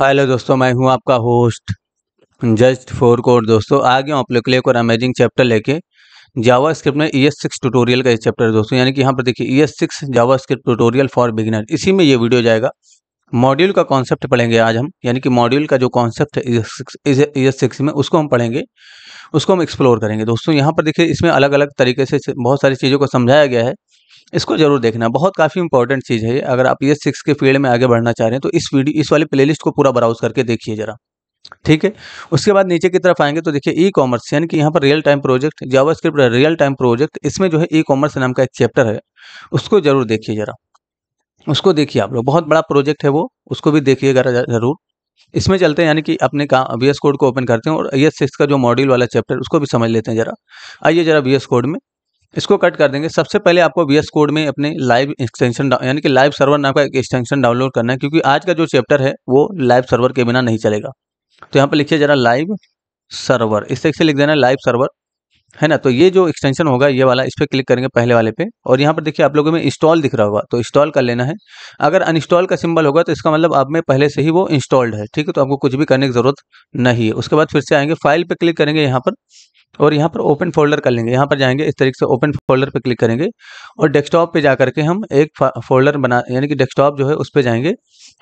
hello दोस्तों मैं हूं आपका होस्ट जस्ट फोर कोर दोस्तों आ गया आप लोग के लिए एक और अमेजिंग चैप्टर लेके जावा स्क्रिप्ट में ई एस सिक्स ट्यूटोरियल का ये चैप्टर दोस्तों यानी कि यहाँ पर देखिए E S six JavaScript tutorial for beginner इसी में ये वीडियो जाएगा मॉड्यूल का कॉन्सेप्ट पढ़ेंगे आज हम यानी कि मॉड्यूल का जो कॉन्सेप्ट है ई एस सिक्स में उसको हम पढ़ेंगे उसको हम एक्सप्लोर करेंगे दोस्तों यहाँ पर देखिए इसमें अलग अलग तरीके से बहुत सारी चीज़ों को समझाया गया है इसको जरूर देखना बहुत काफ़ी इंपॉर्टेंट चीज़ है अगर आप ये सिक्स के फील्ड में आगे बढ़ना चाह रहे हैं तो इस वीडियो इस वाले प्लेलिस्ट को पूरा ब्राउज करके देखिए जरा ठीक है उसके बाद नीचे की तरफ आएंगे तो देखिए ई कॉमर्स यानी कि यहाँ पर real time project JavaScript real time project इसमें जो है ई कॉमर्स नाम का एक चैप्टर है उसको जरूर देखिए जरा उसको देखिए आप लोग बहुत बड़ा प्रोजेक्ट है वो उसको भी देखिएगा जरूर इसमें चलते हैं यानी कि अपने काम वी एस कोड को ओपन करते हैं और आई एस सिक्स का जो मॉड्यूल वाला चैप्टर उसको भी समझ लेते हैं जरा आइए जरा वी एस कोड में इसको कट कर देंगे सबसे पहले आपको वी एस कोड में अपने लाइव एक्सटेंशन यानी कि लाइव सर्वर नाम का एक एक्सटेंशन डाउनलोड करना है क्योंकि आज का जो चैप्टर है वो लाइव सर्वर के बिना नहीं चलेगा तो यहाँ पर लिखिए जरा लाइव सर्वर इस तरीके से लिख देना लाइव सर्वर है ना तो ये जो एक्सटेंशन होगा ये वाला इस पर क्लिक करेंगे पहले वाले पे और यहाँ पर देखिए आप लोगों में इंस्टॉल दिख रहा होगा तो इंस्टॉल कर लेना है अगर अनइंस्टॉल का सिंबल होगा तो इसका मतलब आप में पहले से ही वो इंस्टॉल्ड है ठीक है तो आपको कुछ भी करने की जरूरत नहीं है उसके बाद फिर से आएंगे फाइल पर क्लिक करेंगे यहाँ पर और यहाँ पर ओपन फोल्डर कर लेंगे यहाँ पर जाएंगे इस तरीके से ओपन फोल्डर पर क्लिक करेंगे और डेस्कटॉप पे जा करके हम एक फोल्डर बना यानी कि डेस्कटॉप जो है उस पर जाएंगे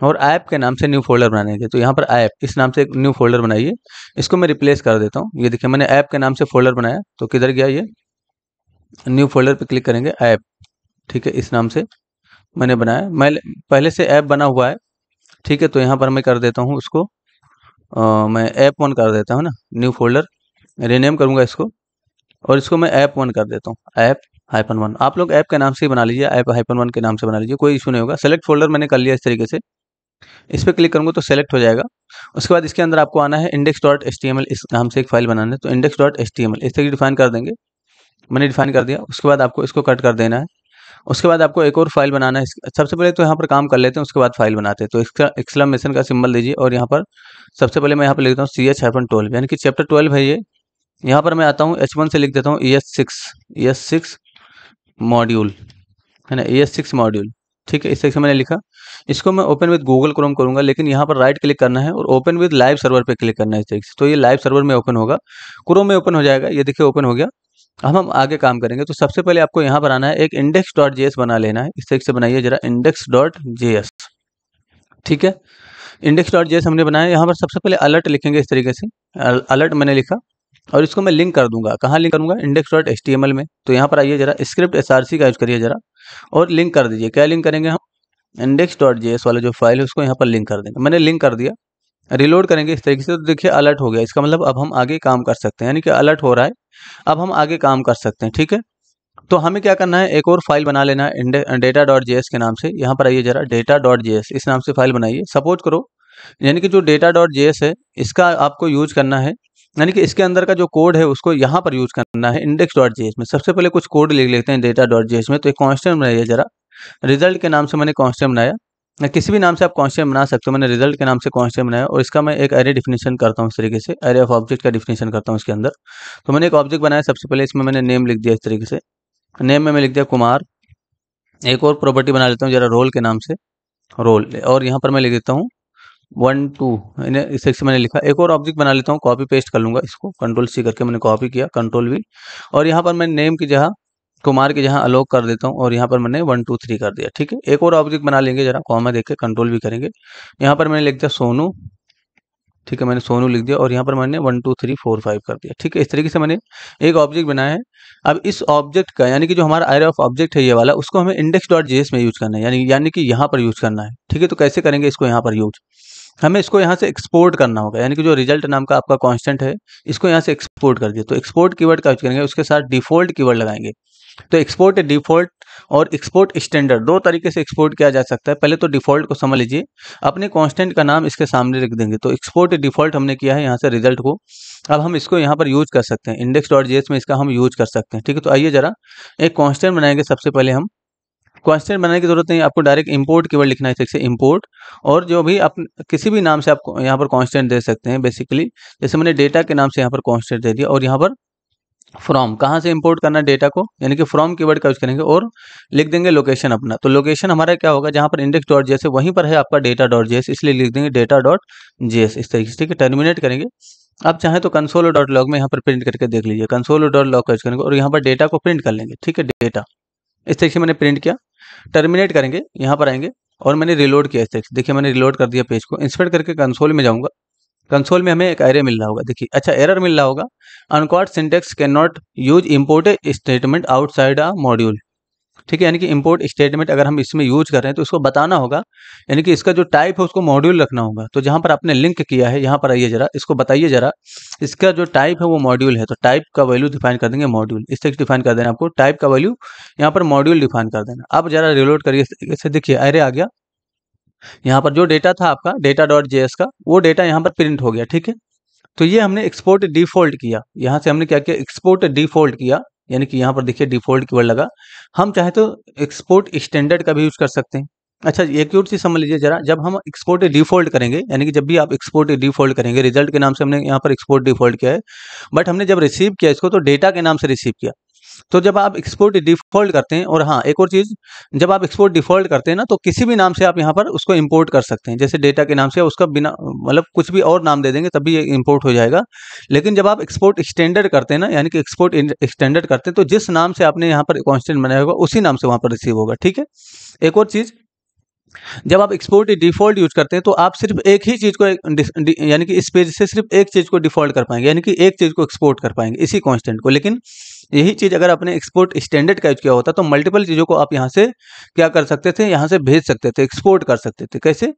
और ऐप के नाम से न्यू फोल्डर बनाएंगे तो यहाँ पर ऐप इस नाम से एक न्यू फोल्डर बनाइए इसको मैं रिप्लेस कर देता हूँ ये देखिए मैंने ऐप के नाम से फोल्डर बनाया तो किधर गया ये न्यू फोल्डर पर क्लिक करेंगे ऐप ठीक है इस नाम से मैंने बनाया मैं पहले से ऐप बना हुआ है ठीक है तो यहाँ पर मैं कर देता हूँ उसको मैं ऐप ऑन कर देता हूँ ना न्यू फोल्डर रीनेम करूँगा इसको और इसको मैं ऐप वन कर देता हूँ ऐप हाइपन वन आप लोग ऐप के नाम से ही बना लीजिए ऐप हाइपन वन के नाम से बना लीजिए कोई इशू नहीं होगा सेलेक्ट फोल्डर मैंने कर लिया इस तरीके से इस पर क्लिक करूंगा तो सेलेक्ट हो जाएगा उसके बाद इसके अंदर आपको आना है index dot S T M L इस नाम से एक फाइल बनाना है तो index dot S T M L इस तरीके डिफाइन कर देंगे मैंने डिफाइन कर दिया उसके बाद आपको इसको कट कर देना है उसके बाद आपको एक और फाइल बनाना है सबसे पहले तो यहाँ पर काम कर लेते हैं उसके बाद फाइल बनाते हैं तो इसका एक्सलामेशन का सिंबल दीजिए और यहाँ पर सबसे पहले मैं यहाँ पर लिखता हूँ सी एच हाइफन ट्वेल्व यानी कि चैप्टर ट्वेल्व है ये यहाँ पर मैं आता हूँ एच वन से लिख देता हूँ E S six E S six module है ना ई एस सिक्स मॉड्यूल ठीक है इस तरीके से मैंने लिखा इसको मैं ओपन विद गूगल क्रोम करूंगा लेकिन यहाँ पर राइट क्लिक करना है और ओपन विद लाइव सर्वर पे क्लिक करना है इस तरीके से तो ये लाइव सर्वर में ओपन होगा क्रोम में ओपन हो जाएगा ये देखिए ओपन हो गया अब हम आगे काम करेंगे तो सबसे पहले आपको यहाँ पर आना है एक इंडेक्स डॉट जे बना लेना है इस तरीके से बनाइए जरा इंडेक्स डॉट जे ठीक है इंडेक्स डॉट जे हमने बनाया यहाँ पर सबसे पहले अलर्ट लिखेंगे इस तरीके से अलर्ट मैंने लिखा और इसको मैं लिंक कर दूंगा कहाँ लिंक करूंगा इंडेक्स डॉट एल में तो यहाँ पर आइए जरा स्क्रिप्ट एस का यूज करिए जरा और लिंक कर दीजिए क्या लिंक करेंगे हम इंडेक्स डॉट जे वाला जो फाइल है उसको यहाँ पर लिंक कर देंगे मैंने लिंक कर दिया रिलोड करेंगे इस तरीके से तो देखिए अलर्ट हो गया इसका मतलब अब हम आगे काम कर सकते हैं यानी कि अलर्ट हो रहा है अब हम आगे काम कर सकते हैं ठीक है तो हमें क्या करना है एक और फाइल बना लेना है डेटा डॉट जे के नाम से यहाँ पर आइए जरा डेटा डॉट जे इस नाम से फाइल बनाइए सपोज करो यानी कि जो डेटा डॉट जे है इसका आपको यूज करना है यानी कि इसके अंदर का जो कोड है उसको यहाँ पर यूज करना है इंडेक्स डॉट जी में सबसे पहले कुछ कोड लिख लेते हैं डेटा डॉट जी में तो एक कॉन्स्टेंट बनाइए जरा रिजल्ट के नाम से मैंने कॉन्स्टेंट बनाया किसी भी नाम से आप कॉन्स्टेंट बना सकते हो मैंने रिजल्ट के नाम से कॉन्स्टेंट बनाया और इसका मैं एक एरे डिफिनेशन करता हूँ इस तरीके से एरे ऑफ ऑब्जेक्ट का डिफिनेशन करता हूँ इसके अंदर तो मैंने एक ऑब्जेक्ट बनाया सबसे पहले इसमें मैंने नेम लिख दिया इस तरीके से नेम में मैं लिख दिया कुमार एक और प्रॉपर्टी बना लेता हूँ जरा रोल के नाम से रोल और यहाँ पर मैं लिख देता हूँ वन टू इसे से मैंने लिखा एक और ऑब्जेक्ट बना लेता हूँ कॉपी पेस्ट कर लूंगा इसको कंट्रोल सी करके मैंने कॉपी किया कंट्रोल वी और यहाँ पर मैं नेम की जहाँ कुमार की जहाँ अलोक कर देता हूँ और यहाँ पर मैंने वन टू थ्री कर दिया ठीक है एक और ऑब्जेक्ट बना लेंगे जरा कॉमा देख के कंट्रोल भी करेंगे यहाँ पर मैंने लिख दिया सोनू ठीक है मैंने सोनू लिख दिया और यहाँ पर मैंने one two three four five कर दिया ठीक है इस तरीके से मैंने एक ऑब्जेक्ट बनाया है अब इस ऑब्जेक्ट का यानी कि जो हमारा आयर ऑफ ऑब्जेक्ट है ये वाला उसको हमें इंडेक्स डॉट में यूज करना है यानी यानी कि यहाँ पर यूज करना है ठीक है तो कैसे करेंगे इसको यहाँ पर यूज हमें इसको यहाँ से एक्सपोर्ट करना होगा यानी कि जो रिजल्ट नाम का आपका कांस्टेंट है इसको यहाँ से एक्सपोर्ट कर दिया तो एक्सपोर्ट कीवर्ड का यूज करेंगे उसके साथ डिफॉल्ट कीवर्ड लगाएंगे तो एक्सपोर्ट डिफॉल्ट और एक्सपोर्ट स्टैंडर्ड दो तरीके से एक्सपोर्ट किया जा सकता है पहले तो डिफॉल्ट को समझ लीजिए अपने कॉन्स्टेंट का नाम इसके सामने रख देंगे तो एक्सपोर्ट डिफॉल्ट हमने किया है यहाँ से रिजल्ट को अब हम इसको यहाँ पर यूज कर सकते हैं इंडेक्स डॉट में इसका हम यूज कर सकते हैं ठीक है तो आइए जरा एक कॉन्स्टेंट बनाएंगे सबसे पहले हम क्वेश्चन बनाने की जरूरत नहीं आपको डायरेक्ट इंपोर्ट कीवर्ड लिखना है से इंपोर्ट और जो भी आप किसी भी नाम से आप यहाँ पर कॉन्स्टेंट दे सकते हैं बेसिकली जैसे मैंने डेटा के नाम से यहाँ पर कॉन्स्टेंट दे दिया और यहाँ पर फ्रॉम कहाँ से इंपोर्ट करना है डेटा को यानी कि फ्रॉम कीवर्ड का यूज करेंगे और लिख देंगे लोकेशन अपना तो लोकेशन हमारा क्या होगा जहाँ पर इंडेक्स डॉट है वहीं पर है आपका डेटा डॉट जेस इसलिए लिख देंगे डेटा डॉट जेस इस तरीके से ठीक है टर्मिनेट करेंगे आप चाहें तो कंसोलो डॉट लॉग में यहाँ पर प्रिंट करके देख लीजिए कंसोलो डॉट लॉग का यूज करेंगे और यहाँ पर डेटा को प्रिंट कर लेंगे ठीक है डेटा इस तरीके से मैंने प्रिंट किया टर्मिनेट करेंगे यहाँ पर आएंगे और मैंने रिलोड किया इस देखिए मैंने रिलोड कर दिया पेज को इंस्पेक्ट करके कंसोल में जाऊँगा कंसोल में हमें एक एरे मिल रहा होगा देखिए अच्छा एरर मिल रहा होगा uncaught syntax can not use import statement outside a module ठीक है यानी कि इम्पोर्ट स्टेटमेंट अगर हम इसमें यूज कर रहे हैं तो इसको बताना होगा यानी कि इसका जो टाइप है उसको मॉड्यूल रखना होगा तो जहाँ पर आपने लिंक किया है यहाँ पर आइए जरा इसको बताइए जरा इसका जो टाइप है वो मॉड्यूल है तो टाइप का वैल्यू डिफाइन कर देंगे मॉड्यूल इस तरीके डिफाइन कर देना आपको टाइप का वैल्यू यहाँ पर मॉड्यूल डिफाइन कर देना आप जरा रिलोड करिए देखिए अरे आ गया यहाँ पर जो डेटा था आपका डेटा डॉट जे का वो डेटा यहाँ पर प्रिंट हो गया ठीक है तो ये हमने एक्सपोर्ट डिफॉल्ट किया यहाँ से हमने क्या किया एक्सपोर्ट डिफॉल्ट किया यानी कि यहाँ पर देखिए डिफॉल्ट की लगा हम चाहे तो एक्सपोर्ट स्टैंडर्ड का भी यूज कर सकते हैं अच्छा एक और चीज समझ लीजिए जरा जब हम एक्सपोर्ट डिफॉल्ट करेंगे यानी कि जब भी आप एक्सपोर्ट डिफॉल्ट करेंगे रिजल्ट के नाम से हमने यहाँ पर एक्सपोर्ट डिफॉल्ट किया है बट हमने जब रिसीव किया इसको तो डेटा के नाम से रिसीव किया तो जब आप एक्सपोर्ट डिफॉल्ट करते हैं और हाँ एक और चीज़ जब आप एक्सपोर्ट डिफॉल्ट करते हैं ना तो किसी भी नाम से आप यहाँ पर उसको इंपोर्ट कर सकते हैं जैसे डेटा के नाम से उसका बिना मतलब कुछ भी और नाम दे देंगे तभी ये इंपोर्ट हो जाएगा लेकिन जब आप एक्सपोर्ट एक्सटेंडेड करते हैं ना यानी कि एक्सपोर्ट एक्सटेंडेड करते हैं तो जिस नाम से आपने यहाँ पर कॉन्स्टेंट बनाया होगा उसी नाम से वहाँ पर रिसीव होगा ठीक है एक और चीज़ जब आप एक्सपोर्ट डिफॉल्ट यूज करते हैं तो आप सिर्फ एक ही चीज़ को यानी कि इस पेज से सिर्फ एक चीज़ को डिफॉल्ट कर पाएंगे यानी कि एक चीज़ को एक्सपोर्ट कर पाएंगे इसी कॉन्स्टेंट को लेकिन यही चीज़ अगर आपने एक्सपोर्ट स्टैंडर्ड का यूज किया होता तो मल्टीपल चीज़ों को आप यहाँ से क्या कर सकते थे यहां से भेज सकते थे एक्सपोर्ट कर सकते थे कैसे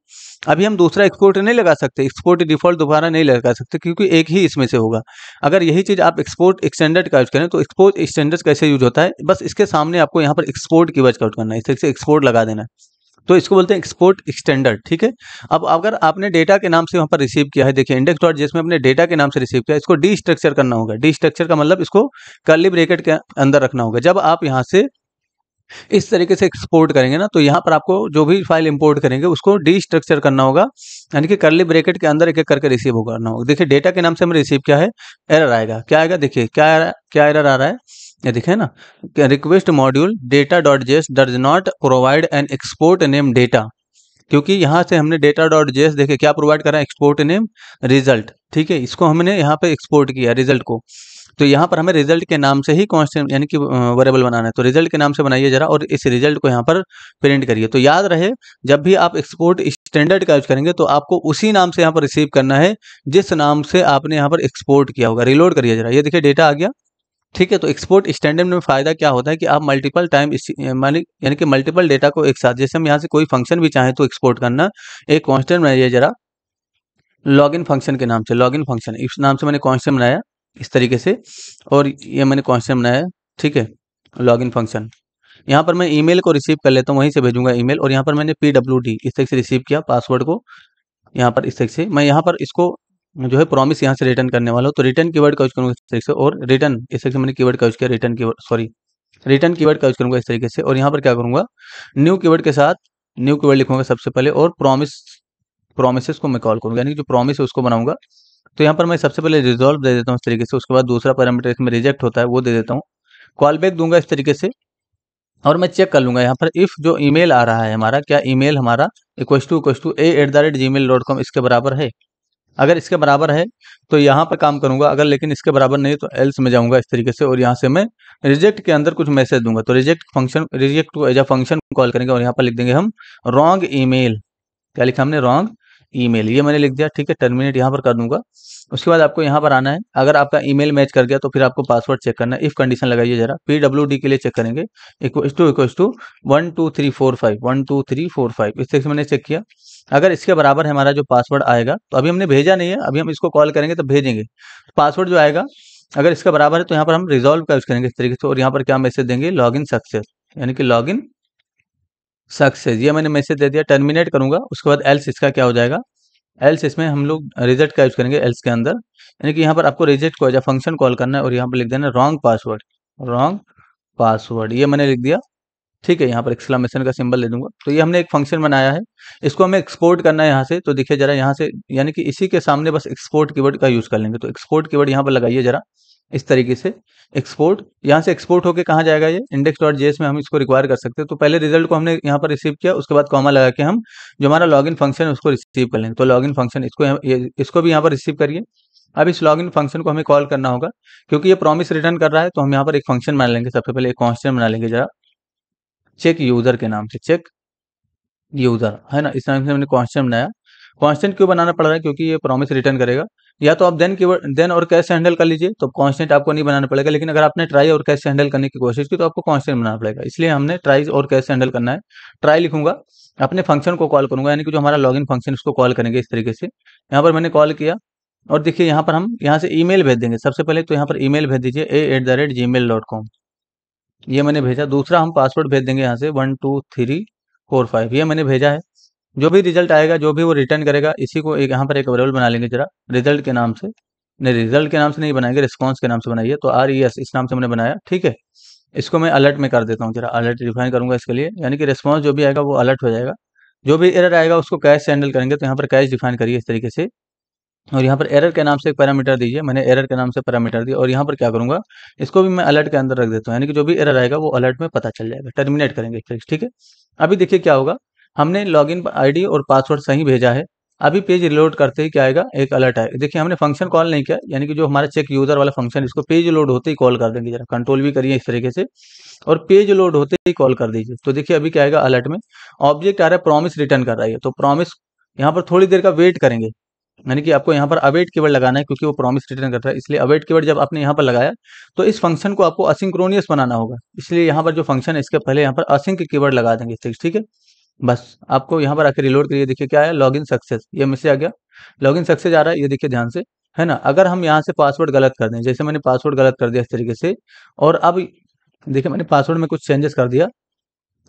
अभी हम दूसरा एक्सपोर्ट नहीं लगा सकते एक्सपोर्ट डिफॉल्ट दोबारा नहीं लगा सकते क्योंकि एक ही इसमें से होगा अगर यही चीज़ आप एक्सपोर्ट स्टैंडर्ड का यूज करें तो एक्सपोर्ट स्टैंडर्ड कैसे यूज होता है बस इसके सामने आपको यहाँ पर एक्सपोर्ट की वजह का यूज करना है इस तरह से एक्सपोर्ट लगा देना है तो इसको बोलते हैं एक्सपोर्ट एक्सटेंडर ठीक है अब अगर आपने डेटा के नाम से वहाँ पर रिसीव किया है देखिए इंडेक्स डॉट जिसमें अपने डेटा के नाम से रिसीव किया इसको डी स्ट्रक्चर करना होगा डी स्ट्रक्चर का मतलब इसको कर्ली ब्रेकेट के अंदर रखना होगा जब आप यहाँ से इस तरीके से एक्सपोर्ट करेंगे ना तो यहाँ पर आपको जो भी फाइल इंपोर्ट करेंगे उसको डी स्ट्रक्चर करना होगा यानी कि करली ब्रेकेट के अंदर एक एक करके रिसीव करना होगा देखिए डेटा के नाम से हमें रिसीव किया है एरर आएगा क्या आएगा देखिए क्या क्या एरर आ रहा है ये दिखे ना request module data dot JS does not provide an export name data क्योंकि यहाँ से हमने डेटा डॉट जेस देखे क्या प्रोवाइड करा एक्सपोर्ट नेम रिजल्ट ठीक है इसको हमने यहाँ पे एक्सपोर्ट किया रिजल्ट को तो यहाँ पर हमें रिजल्ट के नाम से ही कॉन्स्टेंट यानी कि वेरेबल बनाना है तो रिजल्ट के नाम से बनाइए जरा और इस रिजल्ट को यहाँ पर प्रिंट करिए तो याद रहे जब भी आप एक्सपोर्ट स्टैंडर्ड का यूज करेंगे तो आपको उसी नाम से यहाँ पर रिसीव करना है जिस नाम से आपने यहाँ पर एक्सपोर्ट किया होगा रिलोड करिए जरा ये देखिए डेटा आ गया ठीक है तो एक्सपोर्ट स्टैंडर्ड में फ़ायदा क्या होता है कि आप मल्टीपल टाइम यानी कि मल्टीपल डेटा को एक साथ जैसे हम यहाँ से कोई फंक्शन भी चाहें तो एक्सपोर्ट करना एक कॉन्स्टेंट बनाइए जरा लॉग इन फंक्शन के नाम से लॉग इन फंक्शन इस नाम से मैंने कॉन्स्टेंट बनाया इस तरीके से और ये मैंने कॉन्स्टेंट बनाया ठीक है लॉग इन फंक्शन यहाँ पर मैं ई को रिसीव कर लेता हूँ वहीं से भेजूंगा ई और यहाँ पर मैंने पी डब्ल्यू डी इस तरीके से रिसीव किया पासवर्ड को यहाँ पर इस तरीके से मैं यहाँ पर इसको जो है प्रॉमिस यहाँ से रिटर्न करने वाला हो तो रिटर्न की वर्ड का यूज करूंगा इस तरीके से और रिटर्न इस तरीके से मैंने कीवर्ड का यूज किया रिटर्न की सॉरी रिटर्न कीवर्ड का यूज करूंगा इस तरीके से और यहाँ पर क्या करूंगा न्यू कीवर्ड के साथ न्यू कीवर्ड लिखूंगा सबसे पहले और प्रॉमिस प्रोमिस को मैं कॉल करूंगा यानी कि जो प्रॉमिस है उसको बनाऊंगा तो यहाँ पर मैं सबसे पहले रिजॉल्व दे देता हूँ इस तरीके से उसके बाद दूसरा पैरामीटर इसमें रिजेक्ट होता है वो दे देता हूँ कॉल बैक दूंगा इस तरीके से और मैं चेक कर लूंगा यहाँ पर इफ़ जो ईमेल आ रहा है हमारा क्या ईमेल हमारा equals to equals to A at the rate Gmail dot com इसके बराबर है अगर इसके बराबर है तो यहाँ पर काम करूंगा अगर लेकिन इसके बराबर नहीं तो एल्स में जाऊंगा इस तरीके से और यहाँ से मैं रिजेक्ट के अंदर कुछ मैसेज दूंगा तो रिजेक्ट फंक्शन रिजेक्ट को एज अ फंक्शन कॉल करेंगे और यहाँ पर लिख देंगे हम रॉन्ग ईमेल क्या लिखा हमने रॉन्ग ईमेल ये मैंने लिख दिया ठीक है टर्मिनेट यहाँ पर कर दूंगा उसके बाद आपको यहाँ पर आना है अगर आपका ईमेल मैच कर गया तो फिर आपको पासवर्ड चेक करना है इफ कंडीशन लगाइए जरा पी डब्ल्यू डी के लिए चेक करेंगे equals to equal to one two three four five one two three four five इस तरह से मैंने चेक किया अगर इसके बराबर हमारा जो पासवर्ड आएगा तो अभी हमने भेजा नहीं है अभी हम इसको कॉल करेंगे तो भेजेंगे पासवर्ड जो आएगा अगर इसका बराबर है तो यहाँ पर हम रिजोल्व का यूज करेंगे इस तरीके से और यहाँ पर क्या मैसेज देंगे लॉग इन सक्सेस यानी कि लॉग इन सक्सेस ये मैंने मैसेज दे दिया टर्मिनेट करूंगा उसके बाद एल्स इसका क्या हो जाएगा एल्स इसमें हम लोग रिजल्ट का यूज करेंगे एल्स के अंदर यानी कि यहाँ पर आपको रिजल्ट को एज फंक्शन कॉल करना है और यहाँ पर लिख देना रॉन्ग पासवर्ड रॉन्ग पासवर्ड ये मैंने लिख दिया ठीक है यहाँ पर एक्सलामेशन का सिंबल ले दूंगा तो ये हमने एक फंक्शन बनाया है इसको हमें एक्सपोर्ट करना है यहाँ से तो देखिए जरा यहाँ से यानी कि इसी के सामने बस एक्सपोर्ट कीवर्ड का यूज़ कर लेंगे तो एक्सपोर्ट कीवर्ड यहाँ पर लगाइए जरा इस तरीके से एक्सपोर्ट यहाँ से एक्सपोर्ट होकर कहाँ जाएगा ये इंडेक्स डॉट जेस में हम इसको रिक्वायर कर सकते हैं तो पहले रिजल्ट को हमने यहाँ पर रिसीव किया उसके बाद कॉमा लगा के हम जो हमारा लॉगिन फंक्शन है उसको रिसीव कर लेंगे तो लॉगिन फंक्शन इसको इसको भी यहाँ पर रिसीव करिए अब इस लॉगिन फंक्शन को हमें कॉल करना होगा क्योंकि ये प्रॉमिस रिटर्न कर रहा है तो हम यहाँ पर एक फंक्शन बना लेंगे सबसे पहले एक कॉन्स्टेंट बना लेंगे जरा चेक यूजर के नाम से चेक यूजर है ना इस नाम से हमने कॉन्स्टेंट बनाया कॉन्स्टेंट क्यों बनाना पड़ रहा है क्योंकि ये प्रॉमिस रिटर्न करेगा या तो आप देन की देन और कैसे हैंडल कर लीजिए तो कॉन्स्टेंट आपको नहीं बनाना पड़ेगा लेकिन अगर आपने ट्राई और कैसे हैंडल करने की कोशिश की तो आपको कॉन्स्टेंट बनाना पड़ेगा इसलिए हमने ट्राई और कैसे हैंडल करना है ट्राई लिखूंगा अपने फंक्शन को कॉल करूंगा यानी कि जो हमारा लॉगिन फंक्शन उसको कॉल करेंगे इस तरीके से यहाँ पर मैंने कॉल किया और देखिए यहाँ पर हम यहाँ से ईमेल भेज देंगे सबसे पहले तो यहाँ पर ईमेल भेज दीजिए A at the rate Gmail dot com ये मैंने भेजा दूसरा हम पासवर्ड भेज देंगे यहाँ से one two three four five ये मैंने भेजा है जो भी रिजल्ट आएगा जो भी वो रिटर्न करेगा इसी को एक यहाँ पर एक अवेलेबल बना लेंगे जरा रिजल्ट के नाम से नहीं रिजल्ट के नाम से नहीं बनाएंगे रिस्पॉन्स के नाम से बनाइए तो आर ई एस इस नाम से मैंने बनाया ठीक है इसको मैं अलर्ट में कर देता हूँ जरा अलर्ट डिफाइन करूंगा इसके लिए यानी कि रिस्पॉन्स जो भी आएगा वो अलर्ट हो जाएगा जो भी एरर आएगा उसको कैश से हैंडल करेंगे तो यहाँ पर कैश डिफाइन करिए इस तरीके से और यहाँ पर एरर के नाम से एक पैरामीटर दीजिए मैंने एरर के नाम से पैरामीटर दिया और यहाँ पर क्या करूँगा इसको भी मैं अलर्ट के अंदर रख देता हूँ यानी कि जो भी एरर आएगा वो अलर्ट में पता चल जाएगा टर्मिनेट करेंगे ठीक है अभी देखिए क्या होगा हमने लॉगिन आईडी और पासवर्ड सही भेजा है अभी पेज रिलोड करते ही क्या आएगा एक अलर्ट आएगा देखिए हमने फंक्शन कॉल नहीं किया यानी कि जो हमारा चेक यूजर वाला फंक्शन इसको पेज लोड होते ही कॉल कर देंगे जरा कंट्रोल भी करिए इस तरीके से और पेज लोड होते ही कॉल कर दीजिए तो देखिए अभी क्या आएगा अलर्ट में ऑब्जेक्ट आ रहा है प्रॉमिस रिटर्न कर रहा है तो प्रॉमिस यहाँ पर थोड़ी देर का वेट करेंगे यानी कि आपको यहाँ पर अवेट कीवर्ड लगाना है क्योंकि वो प्रॉमिस रिटर्न करता है इसलिए अवेट कीवर्ड जब आपने यहाँ पर लगाया तो इस फंक्शन को आपको असिंक्रोनियस बनाना होगा इसलिए यहाँ पर जो फंक्शन है इसके पहले यहाँ पर असिंक कीवर्ड लगा देंगे ठीक है बस आपको यहाँ पर आके रिलोड करिए देखिए क्या है लॉगिन सक्सेस ये मैसेज आ गया लॉगिन सक्सेस आ रहा है ये देखिए ध्यान से है ना अगर हम यहाँ से पासवर्ड गलत कर दें जैसे मैंने पासवर्ड गलत कर दिया इस तरीके से और अब देखिए मैंने पासवर्ड में कुछ चेंजेस कर दिया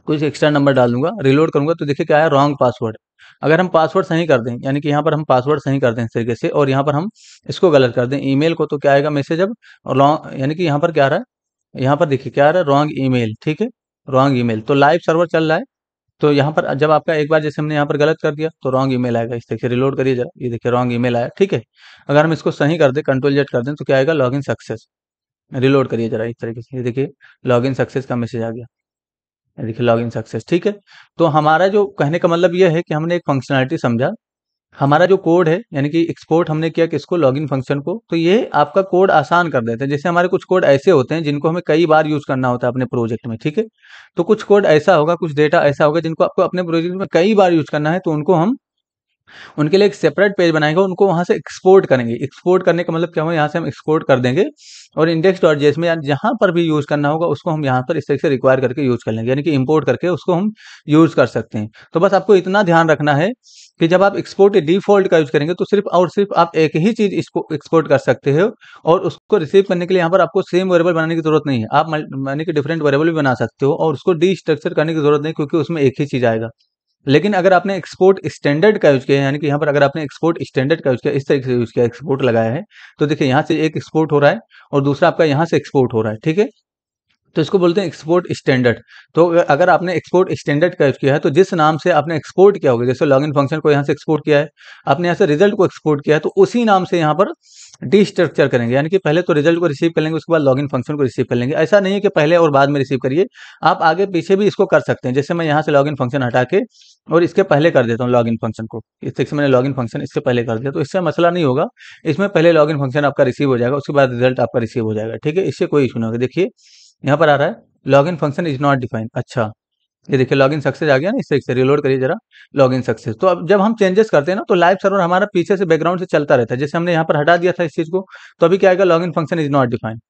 कुछ एक्स्ट्रा नंबर डाल दूंगा रिलोड करूंगा तो देखिए क्या है रॉन्ग पासवर्ड अगर हम पासवर्ड सही कर दें यानी कि यहाँ पर हम पासवर्ड सही कर दें इस तरीके से और यहाँ पर हम इसको गलत कर दें ईमेल को तो क्या आएगा मैसेज अब रॉन्ग यानी कि यहाँ पर क्या रहा है यहाँ पर देखिए क्या रहा है रॉन्ग ईमेल ठीक है रॉन्ग ईमेल तो लाइव सर्वर चल रहा है तो यहाँ पर जब आपका एक बार जैसे हमने यहाँ पर गलत कर दिया तो रॉन्ग ईमेल आएगा इस देखिए रिलोड करिए जरा ये देखिए रॉन्ग ईमेल आया ठीक है अगर हम इसको सही कर दें कंट्रोल जेट कर दें तो क्या आएगा लॉगिन सक्सेस रिलोड करिए जरा इस तरीके से ये देखिए लॉगिन सक्सेस का मैसेज आ गया देखिए लॉगिन सक्सेस ठीक है तो हमारा जो कहने का मतलब यह है कि हमने एक फंक्शनलिटी समझा हमारा जो कोड है यानी कि एक्सपोर्ट हमने किया किसको लॉगिन फंक्शन को तो ये आपका कोड आसान कर देते हैं जैसे हमारे कुछ कोड ऐसे होते हैं जिनको हमें कई बार यूज करना होता है अपने प्रोजेक्ट में ठीक है तो कुछ कोड ऐसा होगा कुछ डेटा ऐसा होगा जिनको आपको अपने प्रोजेक्ट में कई बार यूज करना है तो उनको हम उनके लिए एक सेपरेट पेज बनाएंगे उनको वहां से एक्सपोर्ट करेंगे एक्सपोर्ट करने का मतलब क्या होगा यहाँ से हम एक्सपोर्ट कर देंगे और इंडेक्स डॉट जेस में जहां पर भी यूज़ करना होगा उसको हम यहाँ पर इस तरीके से रिक्वायर करके यूज़ कर लेंगे यानी कि इम्पोर्ट करके उसको हम यूज़ कर सकते हैं तो बस आपको इतना ध्यान रखना है कि जब आप एक्सपोर्ट डिफॉल्ट का यूज़ करेंगे तो सिर्फ और सिर्फ आप एक ही चीज़ इसको एक्सपोर्ट कर सकते हो और उसको रिसीव करने के लिए यहाँ पर आपको सेम वेरेबल बनाने की जरूरत नहीं है आप यानी कि डिफरेंट वेरेबल भी बना सकते हो और उसको डी करने की जरूरत नहीं क्योंकि उसमें एक ही चीज़ आएगा लेकिन अगर आपने एक्सपोर्ट स्टैंडर्ड का यूज किया यानी कि यहाँ पर अगर आपने एक्सपोर्ट स्टैंडर्ड का यूज किया इस तरीके से यूज किया एक्सपोर्ट लगाया है तो देखिए यहाँ से एक एक्सपोर्ट हो रहा है और दूसरा आपका यहाँ से एक्सपोर्ट हो रहा है ठीक है तो इसको बोलते हैं एक्सपोर्ट स्टैंडर्ड तो अगर आपने एक्सपोर्ट स्टैंडर्ड का किया है तो जिस नाम से आपने एक्सपोर्ट किया होगा जैसे लॉगिन फंक्शन को यहाँ से एक्सपोर्ट किया है आपने यहाँ से रिजल्ट को एक्सपोर्ट किया है तो उसी नाम से यहाँ पर डिस्ट्रक्चर करेंगे यानी कि पहले तो रिजल्ट को रिसीव कर लेंगे उसके बाद लॉगिन फंक्शन को रिसीव कर लेंगे ऐसा नहीं है कि पहले और बाद में रिसीव करिए आप आगे पीछे भी इसको कर सकते हैं जैसे मैं यहाँ से लॉगिन फंक्शन हटा के और इसके पहले कर देता हूँ लॉगिन फंक्शन को इस तरीके से मैंने लॉगिन फंक्शन इससे पहले कर दिया तो इससे मसला नहीं होगा इसमें पहले लॉगिन फंक्शन आपका रिसीव हो जाएगा उसके बाद रिजल्ट आपका रिसीव हो जाएगा ठीक है इससे कोई इशू ना होगा देखिए यहाँ पर आ रहा है log in function is not defined अच्छा ये देखिए लॉगिन सक्सेस आ गया ना इस तरीके से रिलोड करिए जरा लॉगिन सक्सेस तो अब जब हम चेंजेस करते हैं ना तो लाइव सर्वर हमारा पीछे से बैकग्राउंड से चलता रहता है जैसे हमने यहाँ पर हटा दिया था इस चीज़ को तो अभी क्या आएगा login function is not defined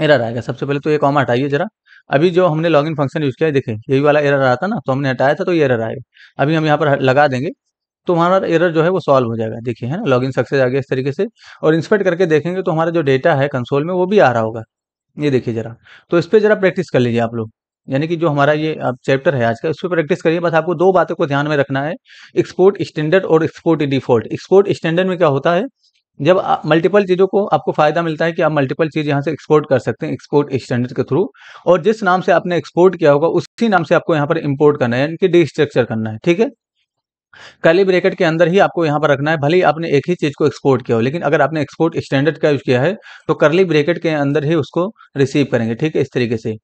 error आएगा सबसे पहले तो ये कॉमा हटाइए जरा अभी जो हमने लॉगिन फंक्शन यूज़ किया है देखे यही वाला एरर आया था ना तो हमने हटाया था तो ये एरर आएगा अभी हम यहाँ पर लगा देंगे तो हमारा एरर जो है वो सॉल्व हो जाएगा देखिए है ना लॉगिन सक्सेस आ गया इस तरीके से और इंस्पेक्ट करके देखेंगे तो हमारा जो डेटा है कंसोल में वो भी आ रहा होगा ये देखिए जरा तो इस पर जरा प्रैक्टिस कर लीजिए आप लोग यानी कि जो हमारा ये चैप्टर है आज का इस पर प्रैक्टिस करिए बस आपको दो बातों को ध्यान में रखना है एक्सपोर्ट स्टैंडर्ड और एक्सपोर्ट डिफॉल्ट एक्सपोर्ट स्टैंडर्ड में क्या होता है जब मल्टीपल चीज़ों को आपको फायदा मिलता है कि आप मल्टीपल चीज़ यहाँ से एक्सपोर्ट कर सकते हैं एक्सपोर्ट स्टैंडर्ड के थ्रू और जिस नाम से आपने एक्सपोर्ट किया होगा उसी नाम से आपको यहाँ पर इम्पोर्ट करना है यानी कि डिस्ट्रक्चर करना है ठीक है कर्ली ब्रेकेट के अंदर ही आपको यहाँ पर रखना है भले ही आपने एक ही चीज़ को एक्सपोर्ट किया हो लेकिन अगर आपने एक्सपोर्ट स्टैंडर्ड का यूज़ किया है तो कर्ली ब्रेकेट के अंदर ही उसको रिसीव करेंगे ठीक है इस तरीके से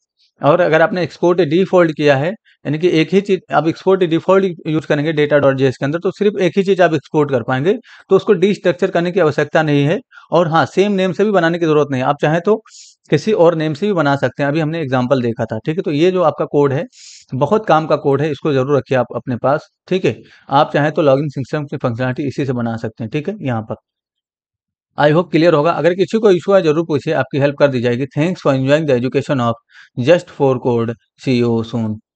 और अगर आपने एक्सपोर्ट डिफॉल्ट किया है यानी कि एक ही चीज आप एक्सपोर्ट डिफॉल्ट यूज करेंगे डेटा डॉट जेस के अंदर तो सिर्फ एक ही चीज आप एक्सपोर्ट कर पाएंगे तो उसको डी स्ट्रक्चर करने की आवश्यकता नहीं है और हाँ सेम नेम से भी बनाने की जरूरत नहीं आप चाहें तो किसी और नेम से भी बना सकते हैं अभी हमने एग्जाम्पल देखा था ठीक है तो ये जो आपका कोड है बहुत काम का कोड है इसको जरूर रखिए आप अपने पास ठीक है आप चाहें तो लॉगिन सिस्टम की फंक्शनलिटी इसी से बना सकते हैं ठीक है यहाँ पर आई होप क्लियर होगा अगर किसी को इशू है जरूर पूछिए आपकी हेल्प कर दी जाएगी thanks for enjoying the education of just for code see you Son